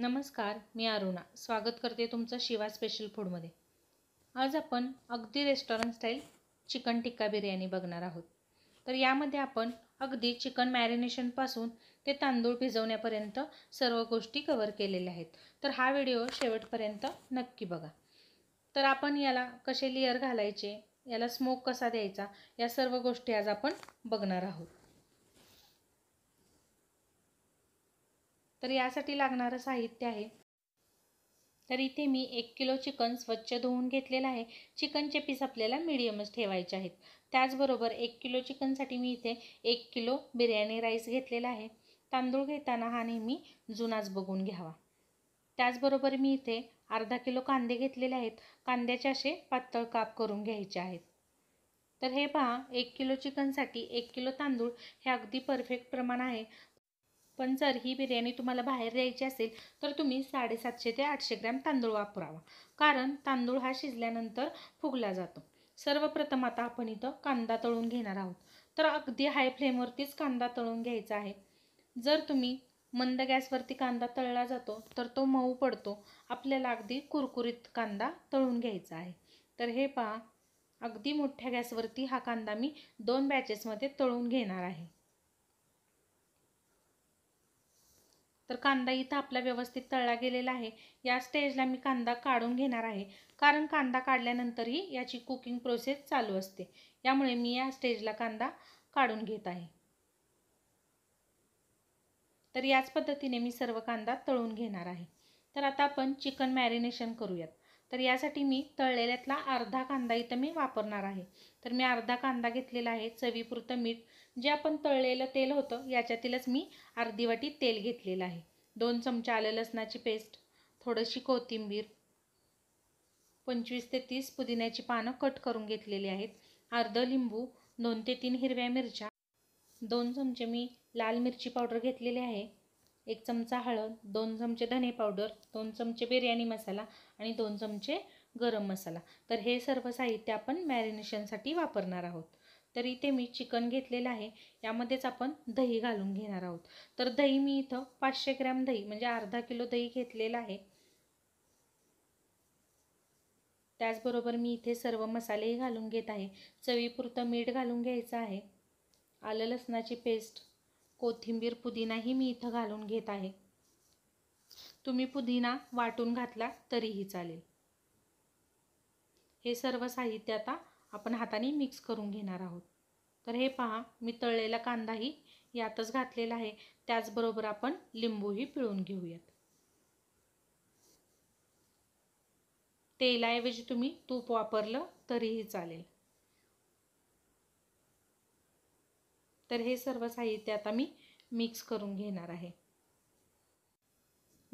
नमस्कार मी अरुणा स्वागत करते तुमचं शिवा स्पेशल फूडमध्ये आज आपण अगदी restaurant style chicken tikka biryani बघणार आहोत तर यामध्ये आपण अगदी चिकन मॅरिनेशनपासून ते तांदूळ भिजवण्यापर्यंत सर्व गोष्टी कवर केलेल्या आहेत तर हा व्हिडिओ शेवटपर्यंत नक्की बघा तर आपण याला कसे लेअर घालायचे याला स्मोक कसा द्यायचा या सर्व गोष्टी आज आपण बघणार आहोत तर यासाठी लागणारं साहित्य आहे तर इथे मी एक किलो चिकन स्वच्छ धुवून घेतलेलं आहे चिकनचे पीस आपल्याला मिडियमच ठेवायचे आहेत त्याचबरोबर एक किलो चिकनसाठी मी इथे एक किलो बिर्याणी राईस घेतलेला आहे तांदूळ घेताना हा नेहमी जुनाच बघून घ्यावा त्याचबरोबर मी इथे अर्धा किलो कांदे घेतलेले आहेत कांद्याचे असे पातळ काप करून घ्यायचे आहेत तर हे पहा एक किलो चिकनसाठी एक किलो तांदूळ हे अगदी परफेक्ट प्रमाण आहे पण जर ही बिर्याणी तुम्हाला बाहेर द्यायची असेल तर तुम्ही साडेसातशे ते आठशे ग्रॅम तांदूळ वापरावा कारण तांदूळ हा शिजल्यानंतर फुगला जातो सर्वप्रथम आता आपण इथं कांदा तळून घेणार आहोत तर अगदी हाय फ्लेमवरतीच कांदा तळून घ्यायचा आहे जर तुम्ही मंद गॅसवरती कांदा तळला जातो तर तो मऊ पडतो आपल्याला अगदी कुरकुरीत कांदा तळून घ्यायचा आहे तर हे पहा अगदी मोठ्या गॅसवरती हा कांदा मी दोन बॅचेसमध्ये तळून घेणार आहे तर कांदा इथं आपला व्यवस्थित तळला गेलेला आहे या स्टेजला मी कांदा काढून घेणार आहे कारण कांदा काढल्यानंतरही याची कुकिंग प्रोसेस चालू असते यामुळे मी या स्टेजला कांदा काढून घेत आहे तर याच पद्धतीने मी सर्व कांदा तळून घेणार आहे तर आता आपण चिकन मॅरिनेशन करूयात तर यासाठी मी तळलेल्यातला अर्धा कांदा इथं मी वापरणार आहे तर मी अर्धा कांदा घेतलेला आहे चवीपुरतं मीठ जे आपण तळलेलं तेल होतं याच्यातीलच मी अर्धी वाटी तेल घेतलेलं आहे दोन चमचे आलं लसणाची पेस्ट थोडीशी कोथिंबीर पंचवीस ते तीस पुदिन्याची पानं कट करून घेतलेली आहेत अर्ध लिंबू दोन ते तीन हिरव्या मिरच्या दोन चमचे मी लाल मिरची पावडर घेतलेली आहे एक चमचा हळद दोन चमचे धने पावडर दोन चमचे बिर्याणी मसाला आणि दोन चमचे गरम मसाला तर हे सर्व साहित्य आपण मॅरिनेशनसाठी वापरणार आहोत तर इथे मी चिकन घेतलेलं आहे यामध्येच आपण दही घालून घेणार आहोत तर दही मी इथं पाचशे ग्रॅम दही म्हणजे अर्धा किलो दही घेतलेलं आहे त्याचबरोबर मी इथे सर्व मसालेही घालून घेत आहे चवीपुरतं मीठ घालून घ्यायचं आहे आलं लसणाची पेस्ट कोथिंबीर पुदिनाही मी इथं घालून घेत आहे तुम्ही पुदिना वाटून घातला तरीही चालेल हे सर्व साहित्य आता आपण हाताने मिक्स करून घेणार आहोत तर हे पहा मी तळलेला कांदाही यातच घातलेला आहे त्याचबरोबर आपण लिंबूही पिळून घेऊयात तेलाऐवजी तुम्ही तूप वापरलं तरीही चालेल तर हे सर्व साहित्य आता मी मिक्स करून घेणार आहे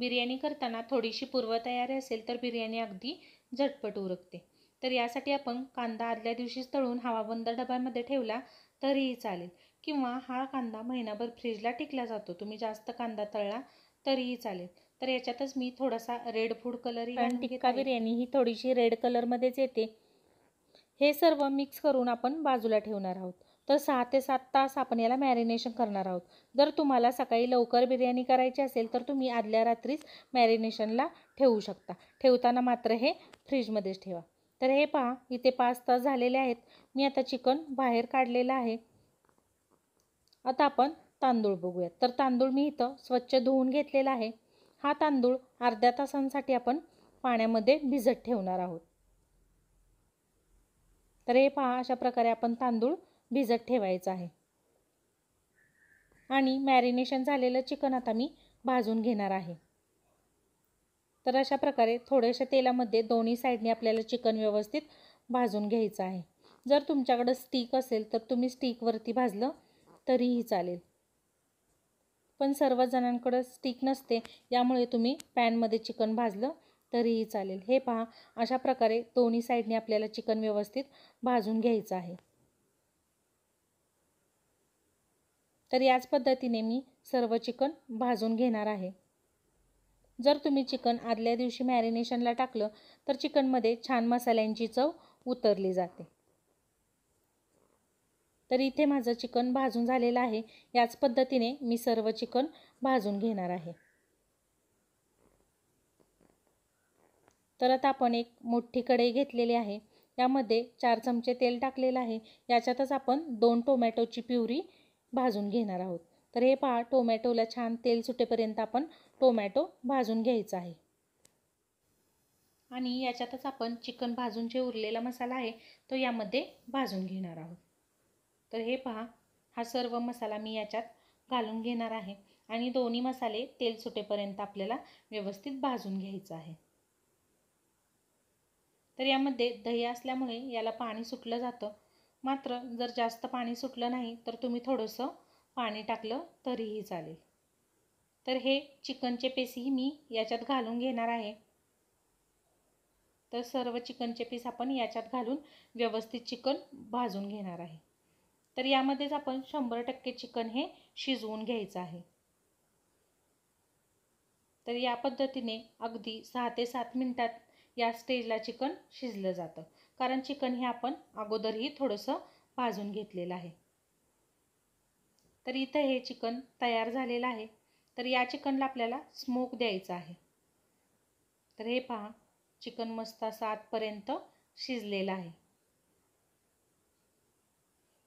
बिर्याणी करताना थोडीशी पूर्वतयारी असेल तर बिर्याणी अगदी झटपट उरकते तर यासाठी आपण कांदा आदल्या दिवशीच तळून हवाबंद डब्यामध्ये ठेवला तरीही चालेल किंवा हा कांदा महिनाभर फ्रीजला टिकला जातो तुम्ही जास्त कांदा तळला तरीही चालेल तर याच्यातच मी थोडासा red food colour tikka biryani ही थोडीशी रेड कलरमध्येच येते हे सर्व मिक्स करून आपण बाजूला ठेवणार आहोत तर सहा ते सात तास आपण याला मॅरिनेशन करणार आहोत जर तुम्हाला सकाळी लवकर बिर्याणी करायची असेल तर तुम्ही आदल्या रात्रीच मॅरिनेशनला ठेवू शकता ठेवताना मात्र हे फ्रीजमध्येच ठेवा तर हे पहा इथे पाच तास झालेले आहेत मी आता चिकन बाहेर काढलेलं आहे आता आपण तांदूळ बघूयात तर तांदूळ मी इथं स्वच्छ धुवून घेतलेला आहे हा तांदूळ अर्ध्या तासांसाठी आपण पाण्यामध्ये भिजत ठेवणार आहोत तर हे पहा अशा प्रकारे आपण तांदूळ भिजत ठेवायचं आहे आणि मॅरिनेशन झालेलं चिकन आता मी भाजून घेणार आहे तर अशा प्रकारे थोड्याशा तेलामध्ये दोन्ही साईडने आपल्याला चिकन व्यवस्थित भाजून घ्यायचं आहे जर तुमच्याकडं स्टिक असेल तर तुम्ही स्टिकवरती भाजलं तरीही चालेल पण सर्वजणांकडं जणांकडं स्टिक नसते यामुळे तुम्ही पॅनमध्ये चिकन भाजलं तरीही चालेल हे पहा अशा प्रकारे दोन्ही साईडने आपल्याला चिकन व्यवस्थित भाजून घ्यायचं आहे तर याच पद्धतीने मी सर्व चिकन भाजून घेणार आहे जर तुम्ही चिकन आदल्या दिवशी मॅरिनेशनला टाकलं तर चिकनमध्ये छान मसाल्यांची चव उतरली जाते तर इथे माझं चिकन भाजून झालेलं आहे याच पद्धतीने मी सर्व चिकन भाजून घेणार आहे तर आता आपण एक मोठी कढई घेतलेली आहे यामध्ये चार चमचे तेल टाकलेलं आहे याच्यातच आपण दोन टोमॅटोची प्युरी भाजून घेणार आहोत तर हे पहा टोमॅटोला छान तेल सुटेपर्यंत आपण टोमॅटो भाजून घ्यायचा आहे आणि याच्यातच आपण चिकन भाजून जे उरलेला मसाला आहे तो यामध्ये भाजून घेणार आहोत तर हे पहा हा सर्व मसाला मी याच्यात घालून घेणार आहे आणि दोन्ही मसाले तेल सुटेपर्यंत आपल्याला व्यवस्थित भाजून घ्यायचं आहे तर यामध्ये दही असल्यामुळे याला पाणी सुटलं जातं मात्र जर जास्त पाणी सुटलं नाही तर तुम्ही थोडंसं पाणी टाकलं तरीही चालेल तर हे चिकनचे पीसही मी याच्यात घालून घेणार आहे तर सर्व चिकनचे पीस आपण याच्यात घालून व्यवस्थित चिकन भाजून घेणार आहे तर यामध्येच आपण शंभर टक्के चिकन हे शिजवून घ्यायचं आहे तर या पद्धतीने अगदी सहा ते सात मिनटात या स्टेजला चिकन शिजलं जातं कारण चिकन हे आपण अगोदरही थोडंसं भाजून घेतलेलं आहे तर इथं हे चिकन तयार झालेलं आहे तर या चिकनला आपल्याला स्मोक द्यायचा आहे तर हे पहा चिकन मस्त असं आतपर्यंत शिजलेलं आहे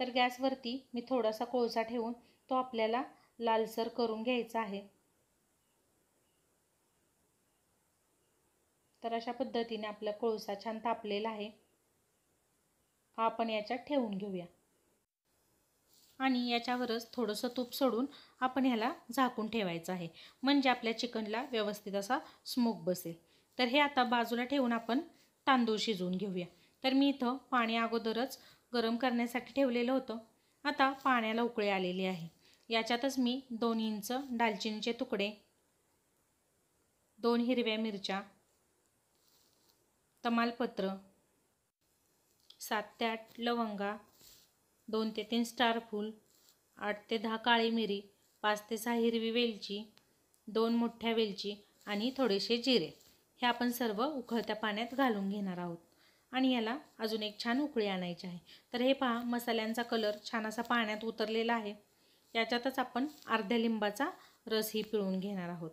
तर गॅसवरती मी थोडासा कोळसा ठेवून तो आपल्याला लालसर करून घ्यायचा आहे तर अशा पद्धतीने आपला कोळसा छान तापलेला आहे हा आपण याच्यात ठेवून घेऊया आणि याच्यावरच थोडंसं तूप सोडून आपण ह्याला झाकून ठेवायचं आहे म्हणजे आपल्या चिकनला व्यवस्थित असा स्मोक बसेल तर हे आता बाजूला ठेवून आपण तांदूळ शिजवून घेऊया तर मी इथं पाणी अगोदरच गरम करण्यासाठी ठेवलेलं होतं आता पाण्याला उकळे आलेले आहे याच्यातच मी दोन इंच दालचिनीचे तुकडे दोन हिरव्या मिरच्या तमालपत्र सात ते आठ लवंगा दोन ते तीन फूल आठ ते दहा काळी मिरी पाच ते सहा हिरवी वेलची दोन मोठ्या वेलची आणि थोडेसे जिरे हे आपण सर्व उकळत्या पाण्यात घालून घेणार आहोत आणि याला अजून एक छान उकळी आणायची आहे तर हे पहा मसाल्यांचा कलर छान असा पाण्यात उतरलेला आहे याच्यातच आपण अर्ध्या लिंबाचा रसही पिळून घेणार आहोत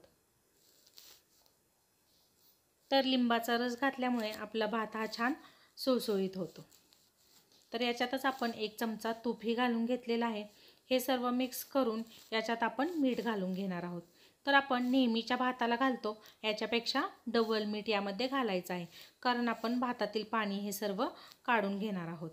तर लिंबाचा रस घातल्यामुळे आपला भात हा छान सुळसुळीत होतो तर याच्यातच आपण एक चमचा तूपही घालून घेतलेला आहे हे सर्व मिक्स करून याच्यात आपण मीठ घालून घेणार आहोत तर आपण नेहमीच्या भाताला घालतो याच्यापेक्षा डबल मीठ यामध्ये घालायचं आहे कारण आपण भातातील पाणी हे सर्व काढून घेणार आहोत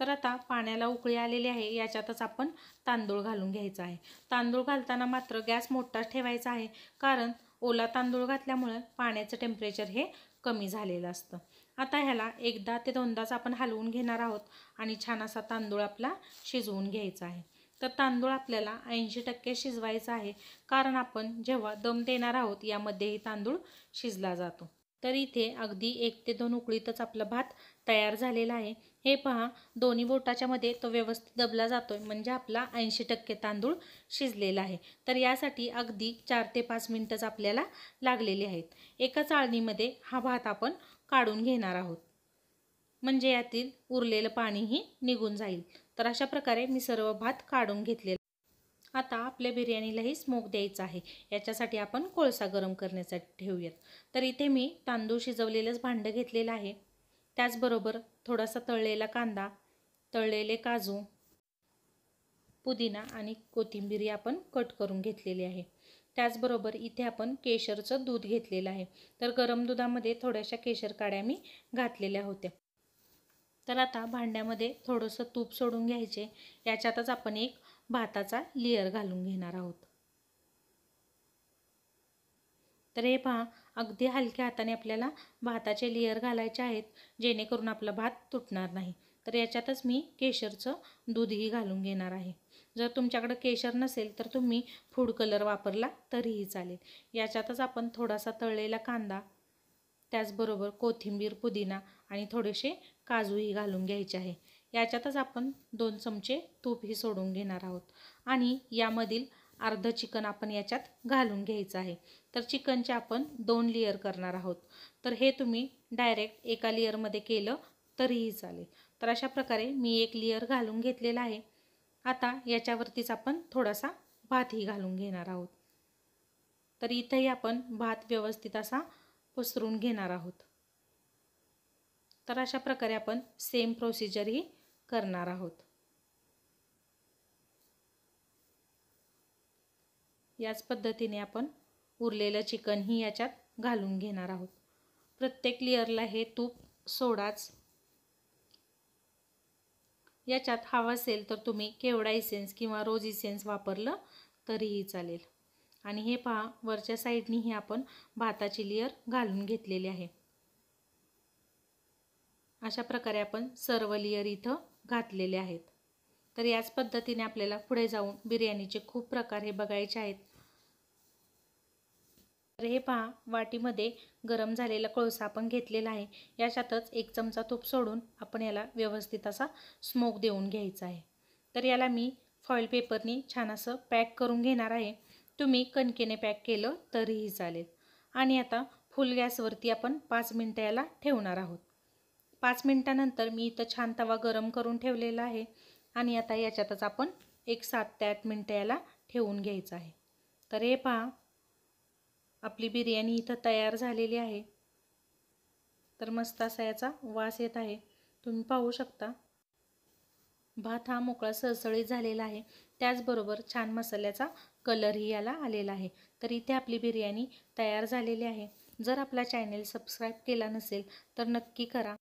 तर आता पाण्याला उकळी आलेली आहे याच्यातच आपण तांदूळ घालून घ्यायचा आहे तांदूळ घालताना मात्र गॅस मोठा ठेवायचा आहे कारण ओला तांदूळ घातल्यामुळं पाण्याचं टेम्परेचर हे कमी झालेलं असतं आता ह्याला एकदा ते दोनदाच आपण हलवून घेणार आहोत आणि छान असा तांदूळ आपला शिजवून घ्यायचा आहे तर तांदूळ आपल्याला ऐंशी टक्के शिजवायचा आहे कारण आपण जेव्हा दम देणार आहोत यामध्येही तांदूळ शिजला जातो तर इथे अगदी एक ते दोन उकळीतच आपला भात तयार झालेला आहे हे पहा दोन्ही बोटाच्या मध्ये तो व्यवस्थित दबला जातो म्हणजे आपला ऐंशी टक्के तांदूळ शिजलेला आहे तर यासाठी अगदी चार ते पाच मिनिटच आपल्याला लागलेले आहेत एका चाळणीमध्ये हा भात आपण काढून घेणार आहोत म्हणजे यातील उरलेलं पाणीही निघून जाईल तर अशा प्रकारे मी सर्व भात काढून घेतलेला आता आपल्या बिर्याणीलाही स्मोक द्यायचा आहे याच्यासाठी आपण कोळसा गरम करण्यासाठी ठेवूयात तर इथे मी तांदूळ शिजवलेलंच भांडं घेतलेलं आहे त्याचबरोबर थोडासा तळलेला कांदा तळलेले काजू पुदिना आणि कोथिंबीरी आपण कट करून घेतलेली आहे त्याचबरोबर इथे आपण केशरचं दूध घेतलेलं आहे तर गरम दुधामध्ये थोड्याशा केशर काड्या मी घातलेल्या होत्या तर आता भांड्यामध्ये थोडंसं तूप सोडून घ्यायचे याच्यातच आपण एक भाताचा लेअर घालून घेणार आहोत तर हे पहा अगदी हलक्या हाताने आपल्याला भाताचे लेअर घालायचे आहेत जेणेकरून आपला भात तुटणार नाही तर याच्यातच मी केशरचं दूधही घालून घेणार आहे जर तुमच्याकडं केशर नसेल तर तुम्ही फूड कलर वापरला तरीही चालेल याच्यातच आपण थोडासा तळलेला कांदा त्याचबरोबर कोथिंबीर पुदिना आणि थोडेसे काजूही घालून घ्यायचे आहे याच्यातच आपण दोन चमचे तूपही सोडून घेणार आहोत आणि यामधील अर्ध चिकन आपण याच्यात घालून घ्यायचं आहे तर चिकनचे आपण दोन लेअर करणार आहोत तर हे तुम्ही डायरेक्ट एका लेअरमध्ये केलं तरीही चालेल तर अशा प्रकारे मी एक लेअर घालून घेतलेला आहे आता याच्यावरतीच आपण थोडासा भातही घालून घेणार आहोत तर इथंही आपण भात व्यवस्थित असा पसरून घेणार आहोत तर अशा प्रकारे आपण सेम प्रोसिजर ही करणार आहोत याच पद्धतीने आपण उरलेलं चिकन ही याच्यात घालून घेणार आहोत प्रत्येक लेअरला हे तूप सोडाच याच्यात हवा असेल तर तुम्ही केवडा इसेन्स किंवा रोज इसेन्स वापरलं तरीही चालेल आणि हे पहा वरच्या साईडनीही आपण भाताची लेअर घालून घेतलेली आहे अशा प्रकारे आपण सर्व लेअर इथं घातलेले आहेत तर याच पद्धतीने आपल्याला पुढे जाऊन बिर्याणीचे खूप प्रकार हे बघायचे आहेत तर हे पहा वाटीमध्ये गरम झालेला कोळसा आपण घेतलेला आहे याच्यातच एक चमचा तूप सोडून आपण याला व्यवस्थित असा स्मोक देऊन घ्यायचा आहे तर याला मी फॉईल पेपरनी छान असं पॅक करून घेणार आहे तुम्ही कणकेने पॅक केलं तरीही चालेल आणि आता फुल गॅसवरती आपण पाच मिनटं याला ठेवणार आहोत पाच मिनटानंतर मी इथं छान तवा गरम करून ठेवलेला आहे आणि आता याच्यातच आपण एक सात ते आठ मिनटं याला ठेवून घ्यायचं आहे तर हे पहा आपली बिर्याणी इथं तयार झालेली आहे तर मस्त असा याचा वास येत आहे तुम्ही पाहू शकता भात हा मोकळा सळसळीत झालेला आहे त्याचबरोबर छान मसाल्याचा कलरही याला आलेला आहे तर इथे आपली बिर्याणी तयार झालेली आहे जर आपला चॅनेल सबस्क्राईब केला नसेल तर नक्की करा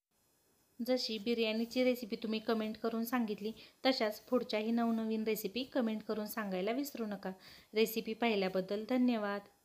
जशी बिर्याणीची रेसिपी तुम्ही कमेंट करून सांगितली तशाच पुढच्याही नवनवीन रेसिपी कमेंट करून सांगायला विसरू नका रेसिपी पाहिल्याबद्दल धन्यवाद